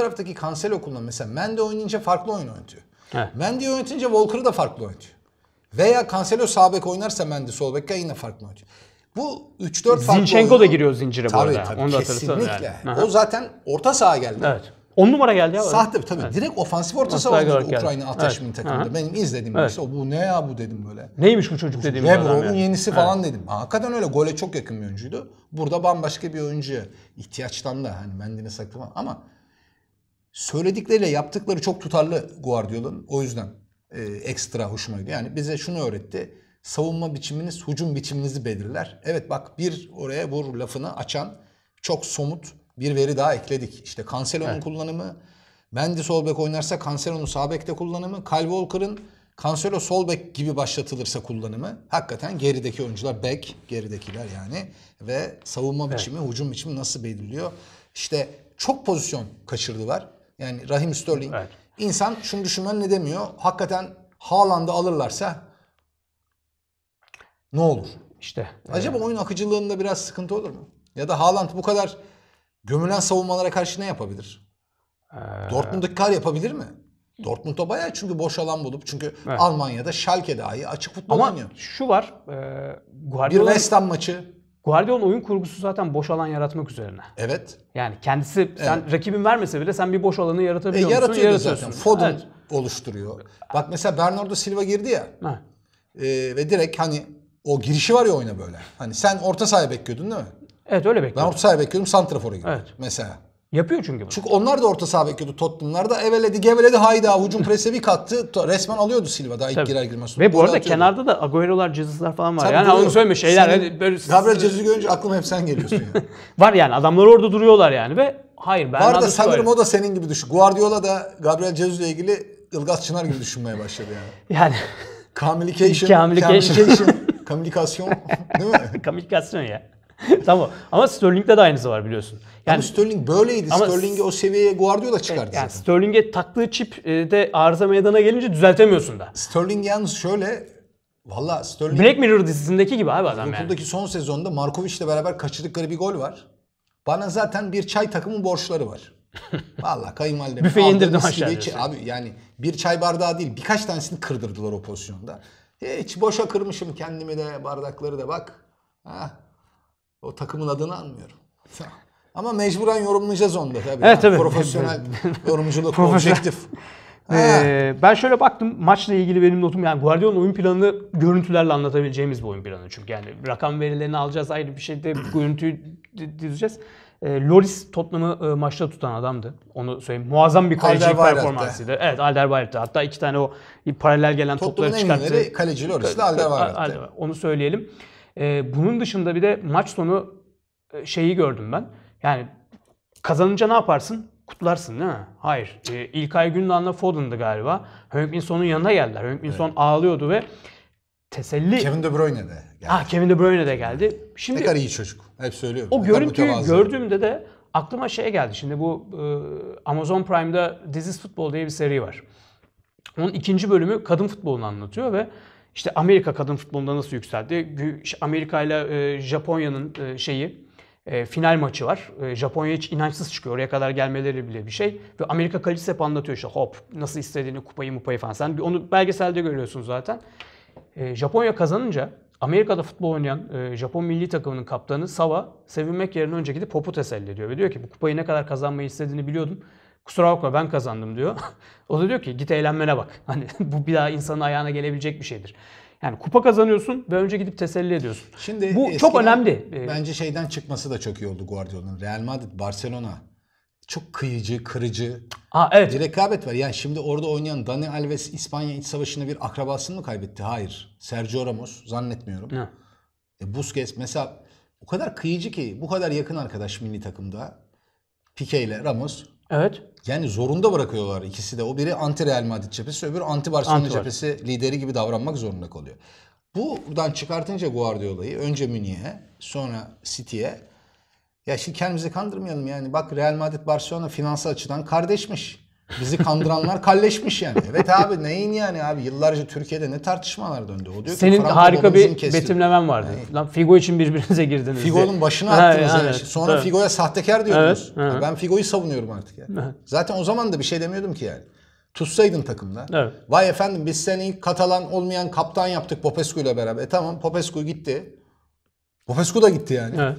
taraftaki Cancelo kullanan mesela Mendy oynayınca farklı oyun oynatıyor. Evet. Mendy yönetince Walker'ı da farklı oynatıyor. Veya Cancelo sağ bek oynarsa Mendy sol bekte yine farklı oynatıyor. Bu 3-4 farklı Zinchenko oyunu... da giriyor zincire tabii, bu arada. Tabii, Onu da kesinlikle. Yani. O zaten orta saha geldi. Evet. 10 numara geldi ya. Sahte tabii. Evet. Direkt ofansif orta saha oynadı Ukrayna Ataşmin evet. takımında. Aha. Benim izlediğim evet. işte bu ne ya bu dedim böyle. Neymiş bu çocuk dedim. Ne bu yani. yenisi evet. falan dedim. Hakikaten öyle gole çok yakın bir oyuncuydu. Burada bambaşka bir oyuncuya ihtiyaçtan da hani mendini saklama ama söyledikleriyle yaptıkları çok tutarlı Guardiola'nın. O yüzden e, ekstra hoşuma gidiyor. Yani bize şunu öğretti. Savunma biçiminiz, hücum biçiminizi belirler. Evet bak bir oraya vur lafını açan çok somut bir veri daha ekledik. İşte Cancelo'nun evet. kullanımı, Mendy sol bek oynarsa Cancelo'nun sağ bekte kullanımı, Kyle Walker'ın Cancelo sol bek gibi başlatılırsa kullanımı hakikaten gerideki oyuncular bek geridekiler yani ve savunma evet. biçimi, hücum biçimi nasıl belirliyor? İşte çok pozisyon kaçırdılar. Yani Rahim Sterling. Evet. İnsan şunu düşünmen ne demiyor? Hakikaten Haaland'ı alırlarsa ne olur? İşte. Acaba evet. oyun akıcılığında biraz sıkıntı olur mu? Ya da Haaland bu kadar gömülen savunmalara karşı ne yapabilir? Ee... Dortmund'daki kar yapabilir mi? Dortmund'da bayağı çünkü boş alan bulup çünkü evet. Almanya'da Schalke dahi açık futbol Ama oynuyor. şu var. E, Guardiola... Bir West Ham maçı Guardiola'nın oyun kurgusu zaten boş alan yaratmak üzerine. Evet. Yani kendisi evet. sen rakibin vermese bile sen bir boş alanı yaratabiliyor e, musun? Yaratıyor zaten. Foden evet. oluşturuyor. Bak mesela Bernardo Silva girdi ya. Ha. E, ve direkt hani o girişi var ya oyuna böyle. Hani sen orta sahaya bekliyordun değil mi? Evet öyle bekliyordum. Ben orta sahaya bekliyordum santrafora girdim. Evet. Mesela. Yapıyor çünkü bunu. Çünkü onlar da orta saha bekliyordu Tottenham'larda. Eveledi geveledi hayda hücum prese bir kattı. Resmen alıyordu Silva daha ilk Tabii. girer girmez. Ve bu arada atıyordu. kenarda da Agüero'lar, Jesus'lar falan var. Tabii yani onu söyleme şeyler. Senin, hani böyle... Gabriel Jesus'u görünce aklıma hep sen geliyorsun. Yani. var yani adamlar orada duruyorlar yani ve hayır ben Var da sanırım o da senin gibi düşün. Guardiola da Gabriel Jesus'la ilgili Ilgaz Çınar gibi düşünmeye başladı yani. Yani. Communication. Communication. Communication. Değil mi? Communication ya. tamam. Ama Sterling'de de aynısı var biliyorsun. Yani, ama Sterling böyleydi. Ama Sterling'i o seviyeye Guardiola çıkardı e, yani Sterling'e taktığı çip e, de arıza meydana gelince düzeltemiyorsun da. Sterling yalnız şöyle Valla Sterling... Black Mirror dizisindeki gibi abi adam Liverpool'daki yani. son sezonda Markovic'le beraber kaçırdıkları bir gol var. Bana zaten bir çay takımı borçları var. Valla kayınvalidem. Büfeyi indirdim aşağıya. Abi yani bir çay bardağı değil birkaç tanesini kırdırdılar o pozisyonda. Hiç boşa kırmışım kendimi de bardakları da bak. Ha, o takımın adını anmıyorum. Ama mecburen yorumlayacağız onu da tabii. Evet, tabii. Profesyonel yorumculuk, objektif. Ee, ben şöyle baktım maçla ilgili benim notum yani Guardiola'nın oyun planını görüntülerle anlatabileceğimiz bir oyun planı. Çünkü yani rakam verilerini alacağız ayrı bir şeyde görüntüyü dizeceğiz. E, Loris Tottenham'ı e, maçta tutan adamdı. Onu söyleyeyim. Muazzam bir kaleci performansıydı. Evet Alderweireld'di. Hatta iki tane o paralel gelen Tottenham'ın topları çıkarttı. Tottenham'ın kaleci Loris ile Alderweireld'di. Onu söyleyelim. E, bunun dışında bir de maç sonu e, şeyi gördüm ben. Yani kazanınca ne yaparsın? Kutlarsın değil mi? Hayır. E, İlkay Gündoğan'la Foden'dı galiba. Hönkminson'un yanına geldiler. Hönkminson evet. ağlıyordu ve teselli... Kevin De Bruyne de geldi. Ah Kevin De Bruyne de geldi. Şimdi, ne kadar iyi çocuk. Hep söylüyorum. O görüntüyü gördüğümde de aklıma şey geldi. Şimdi bu e, Amazon Prime'da dizis Futbol diye bir seri var. Onun ikinci bölümü kadın futbolunu anlatıyor ve işte Amerika kadın futbolunda nasıl yükseldi? Amerika ile e, Japonya'nın e, şeyi e, final maçı var. E, Japonya hiç inançsız çıkıyor. Oraya kadar gelmeleri bile bir şey. Ve Amerika kalecisi hep anlatıyor işte hop nasıl istediğini kupayı mupayı falan. Sen onu belgeselde görüyorsun zaten. E, Japonya kazanınca Amerika'da futbol oynayan e, Japon milli takımının kaptanı Sava sevinmek yerine önce gidip Pop'u teselli ediyor. Ve diyor ki bu kupayı ne kadar kazanmayı istediğini biliyordum. Kusura bakma ben kazandım diyor. o da diyor ki git eğlenmene bak. Hani bu bir daha insanın ayağına gelebilecek bir şeydir. Yani kupa kazanıyorsun ve önce gidip teselli ediyorsun. Şimdi bu çok önemli. Ee, bence şeyden çıkması da çok iyi oldu Guardiola'nın. Real Madrid, Barcelona çok kıyıcı, kırıcı. Aa, evet. Bir rekabet var. Yani şimdi orada oynayan Dani Alves İspanya İç Savaşı'nda bir akrabasını mı kaybetti? Hayır. Sergio Ramos zannetmiyorum. Ne? E, Busquets mesela o kadar kıyıcı ki bu kadar yakın arkadaş milli takımda. Pique ile Ramos Evet. Yani zorunda bırakıyorlar ikisi de. O biri anti Real Madrid cephesi, öbürü anti Barcelona anti cephesi lideri gibi davranmak zorunda kalıyor. Buradan çıkartınca Guardiola'yı önce Münih'e, sonra City'ye. Ya şimdi kendimizi kandırmayalım yani. Bak Real Madrid Barcelona finansal açıdan kardeşmiş. Bizi kandıranlar kalleşmiş yani. Evet abi neyin yani abi yıllarca Türkiye'de ne tartışmalar döndü. O diyor Senin ki, harika bir kesti. betimlemen vardı. Yani. Lan Figo için birbirinize girdiniz. Figo'nun başına attınız. Yani. Evet, Sonra evet. Figo'ya sahtekar diyordunuz. Evet, evet. Ben Figo'yu savunuyorum artık yani. Evet. Zaten o zaman da bir şey demiyordum ki yani. Tutsaydın takımda. Evet. Vay efendim biz seni ilk Katalan olmayan kaptan yaptık Popescu ile beraber. E tamam Popescu gitti. Popescu da gitti yani. Evet.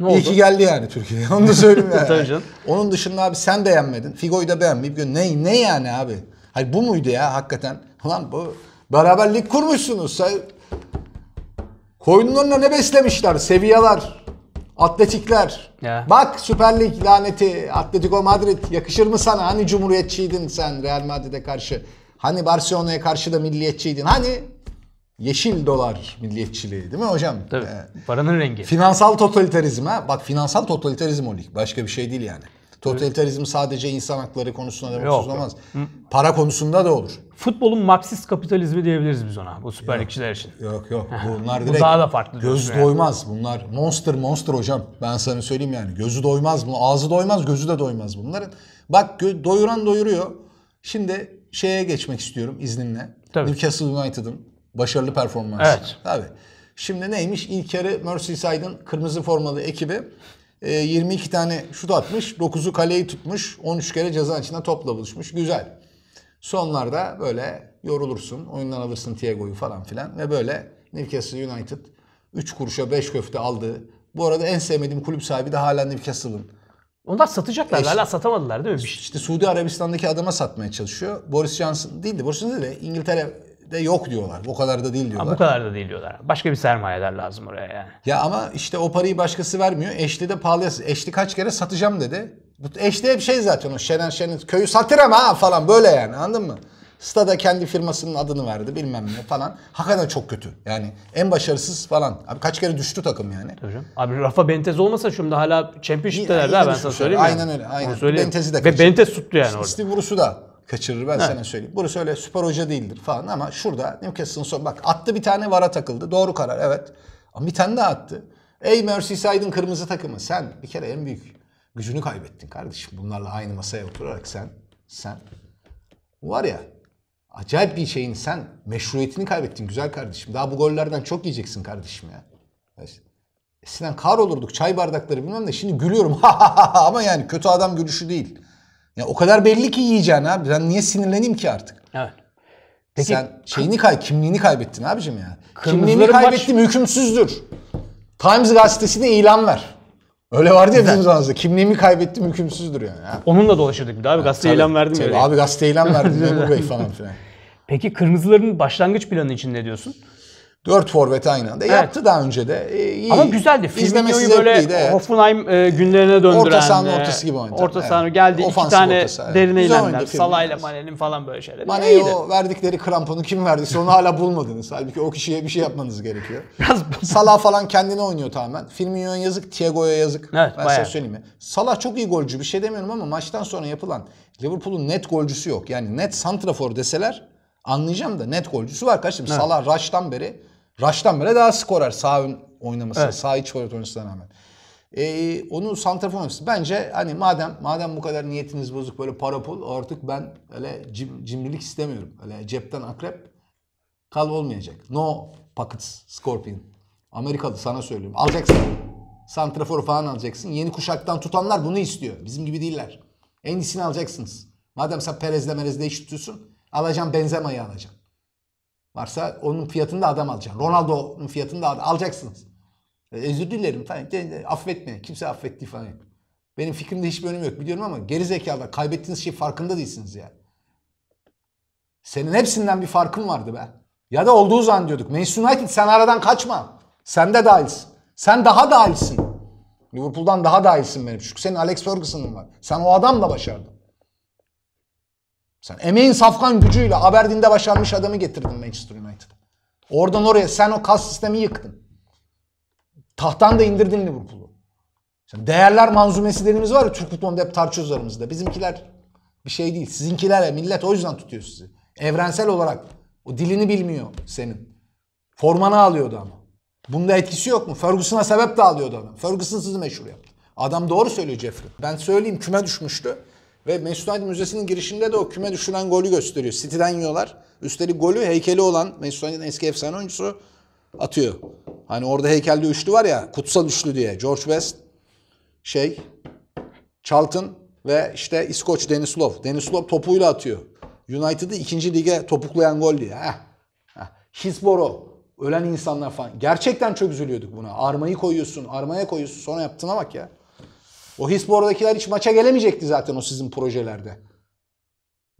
Ne İyi ki geldi yani Türkiye'ye. Onu da söyleyeyim yani. Tabii canım. Onun dışında abi sen de yenmedin. Figo'yu da beğenmeyip ne, ne yani abi? Hayır bu muydu ya hakikaten? Lan bu beraberlik kurmuşsunuz. Sen... Koyunlarına ne beslemişler? Seviyalar, atletikler. Ya. Bak Süper Lig laneti Atletico Madrid yakışır mı sana? Hani cumhuriyetçiydin sen Real Madrid'e karşı? Hani Barcelona'ya karşı da milliyetçiydin? Hani Yeşil dolar milliyetçiliği değil mi hocam? Tabii. Ee, paranın rengi. Finansal totaliterizm ha. Bak finansal totalitarizm o lig. Başka bir şey değil yani. Totaliterizm sadece insan hakları konusunda demek Para konusunda da olur. Futbolun Marksist kapitalizmi diyebiliriz biz ona. Bu süperlikçiler için. Yok yok. Bunlar direkt Bu daha da farklı. Göz yani. doymaz bunlar. Monster monster hocam. Ben sana söyleyeyim yani. Gözü doymaz. Bunu. Ağzı doymaz, gözü de doymaz bunların. Bak doyuran doyuruyor. Şimdi şeye geçmek istiyorum izninle. Tabii. Newcastle United'ın Başarılı performans. Evet. Tabii. Şimdi neymiş? İlk yarı Merseyside'ın kırmızı formalı ekibi 22 e, tane şut atmış, 9'u kaleyi tutmuş, 13 kere ceza içinde topla buluşmuş. Güzel. Sonlarda böyle yorulursun, oyundan alırsın Thiago'yu falan filan ve böyle Newcastle United 3 kuruşa 5 köfte aldı. Bu arada en sevmediğim kulüp sahibi de hala Newcastle'ın. Onlar satacaklar. İşte, hala satamadılar değil mi? İşte Suudi Arabistan'daki adama satmaya çalışıyor. Boris Johnson değildi. Boris Johnson değil de İngiltere de yok diyorlar. O kadar da değil diyorlar. Ama bu kadar da değil diyorlar. Başka bir sermayeler lazım oraya yani. Ya ama işte o parayı başkası vermiyor. Eşli de pahalıya. Eşli kaç kere satacağım dedi. Bu eşli hep şey zaten o Şener Şen'in köyü satırım ha falan böyle yani anladın mı? Stada kendi firmasının adını verdi bilmem ne falan. Hakikaten çok kötü. Yani en başarısız falan. Abi kaç kere düştü takım yani. Abi Rafa Bentez olmasa şimdi hala Championship'teler daha ben sana söyleyeyim. Aynen öyle. Aynen. Bentez'i de kaçırdı. Ve Bentez tuttu yani orada. Steve Bruce'u da kaçırır ben ha. sana söyleyeyim. Burası öyle süper hoca değildir falan ama şurada Newcastle'ın son bak attı bir tane vara takıldı. Doğru karar evet. Ama bir tane daha attı. Ey Merseyside'ın kırmızı takımı sen bir kere en büyük gücünü kaybettin kardeşim. Bunlarla aynı masaya oturarak sen sen var ya acayip bir şeyin sen meşruiyetini kaybettin güzel kardeşim. Daha bu gollerden çok yiyeceksin kardeşim ya. Eskiden kar olurduk çay bardakları bilmem de şimdi gülüyorum ama yani kötü adam gülüşü değil. Ya o kadar belli ki yiyeceğin abi. Ben niye sinirleneyim ki artık? Evet. Peki, Sen şeyini kay kimliğini kaybettin abicim ya. Kimliğini kaybettim baş... hükümsüzdür. Times gazetesine ilan ver. Öyle vardı ya bizim zamanımızda. Kimliğimi kaybettim hükümsüzdür yani. Ha. Onunla dolaşırdık bir daha. Abi gazete ilan verdim. Tabii, abi gazete ilan verdim. bu Bey falan filan. Peki kırmızıların başlangıç planı için ne diyorsun? Dört forvet aynı anda. Evet. Yaptı daha önce de. E, iyi. Ama güzeldi. Firmino'yu böyle evet. Hoffenheim e, günlerine döndüren. Orta sahanın e, ortası gibi oynadı. Orta sahanı evet. geldi. iki tane ortası, evet. derine ilenler. Salah ile Mane'nin falan böyle şeyler Mane'ye o verdikleri kramponu kim verdiyse onu hala bulmadınız. Halbuki o kişiye bir şey yapmanız gerekiyor. Salah falan kendine oynuyor tamamen. Firmino'ya yazık, Thiago'ya yazık. Evet, ben bayağı. söyleyeyim mi? Salah çok iyi golcü bir şey demiyorum ama maçtan sonra yapılan Liverpool'un net golcüsü yok. Yani net santrafor deseler anlayacağım da net golcüsü var kardeşim. Evet. Salah Raş'tan beri Raş'tan bile daha skorer sağ ön oynaması, evet. sağ iç forvet oynamasına rağmen. Ee, onu santrafor oynaması. Bence hani madem madem bu kadar niyetiniz bozuk böyle para pul artık ben öyle cim, cimrilik istemiyorum. Öyle cepten akrep kal olmayacak. No pockets scorpion. Amerikalı sana söylüyorum. Alacaksın. Santrafor falan alacaksın. Yeni kuşaktan tutanlar bunu istiyor. Bizim gibi değiller. En iyisini alacaksınız. Madem sen Perez'le Merez'le iş tutuyorsun. Alacağım Benzema'yı alacağım. Varsa onun fiyatını da adam alacaksın. Ronaldo'nun fiyatını da alacaksınız. E, özür dilerim Affetme. Kimse affetti falan. Benim fikrimde hiçbir önemi yok biliyorum ama geri zekalı kaybettiğiniz şey farkında değilsiniz yani. Senin hepsinden bir farkın vardı be. Ya da olduğu zaman diyorduk. Manchester United sen aradan kaçma. Sen de dahilsin. Sen daha dahilsin. Liverpool'dan daha dahilsin benim. Çünkü senin Alex Ferguson'ın var. Sen o adamla başardın. Sen emeğin safkan gücüyle Aberdeen'de başarmış adamı getirdin Manchester United'a. Oradan oraya sen o kas sistemi yıktın. Tahttan da indirdin Liverpool'u. Şimdi değerler manzumesi dediğimiz var ya Türk futbolunda hep tartışıyoruz aramızda. Bizimkiler bir şey değil. Sizinkiler millet o yüzden tutuyor sizi. Evrensel olarak o dilini bilmiyor senin. Formanı alıyordu ama. Bunda etkisi yok mu? Ferguson'a sebep de alıyordu adam. Ferguson sizi meşhur yaptı. Adam doğru söylüyor Jeffrey. Ben söyleyeyim küme düşmüştü. Ve Manchester United Müzesi'nin girişinde de o küme düşüren golü gösteriyor. City'den yiyorlar. Üstelik golü heykeli olan Manchester United'in eski efsane oyuncusu atıyor. Hani orada heykelde üçlü var ya kutsal üçlü diye. George West, şey, Charlton ve işte İskoç Denislov. Denislov topuyla atıyor. United'ı ikinci lige topuklayan gol diye. Heh. Heh. Hisboro. Ölen insanlar falan. Gerçekten çok üzülüyorduk buna. Armayı koyuyorsun, armaya koyuyorsun. Sonra yaptığına bak ya. O Hisbor'dakiler hiç maça gelemeyecekti zaten o sizin projelerde.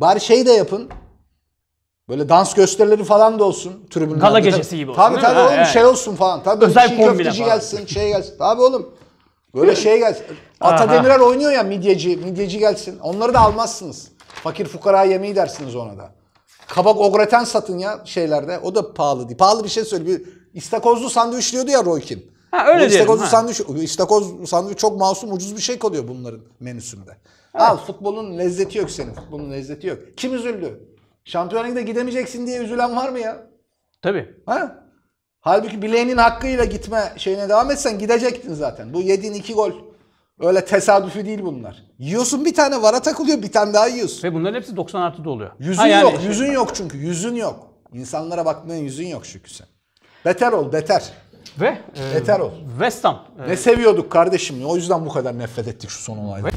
Bari şey de yapın. Böyle dans gösterileri falan da olsun tribünlerde. Gala gecesi gibi olsun. Tabii tabii oğlum yani. şey olsun falan. Tabii Özel bir köfteci falan. gelsin, şey gelsin. Tabii oğlum. Böyle şey gelsin. Ata Demirer oynuyor ya midyeci, midyeci gelsin. Onları da almazsınız. Fakir fukara yemeği dersiniz ona da. Kabak ogreten satın ya şeylerde. O da pahalı değil. Pahalı bir şey söyle. Bir istakozlu sandviç diyordu ya Roykin. Ha öyle bu diyelim. İstakoz sandviç, istakoz sandviç çok masum ucuz bir şey kalıyor bunların menüsünde. Ha. Al futbolun lezzeti yok senin. bunun lezzeti yok. Kim üzüldü? Şampiyon Ligi'de gidemeyeceksin diye üzülen var mı ya? Tabii. Ha? Halbuki bileğinin hakkıyla gitme şeyine devam etsen gidecektin zaten. Bu yediğin iki gol öyle tesadüfi değil bunlar. Yiyorsun bir tane vara takılıyor bir tane daha yiyorsun. Ve bunların hepsi 90 artıda oluyor. Yüzün ha, yani yok. Şey yüzün yok çünkü. Yüzün yok. İnsanlara bakmaya yüzün yok çünkü sen. Beter ol beter. Ve e, Yeter ol. West Ham. Ne seviyorduk kardeşim? O yüzden bu kadar nefret ettik şu son olaydan. Ve...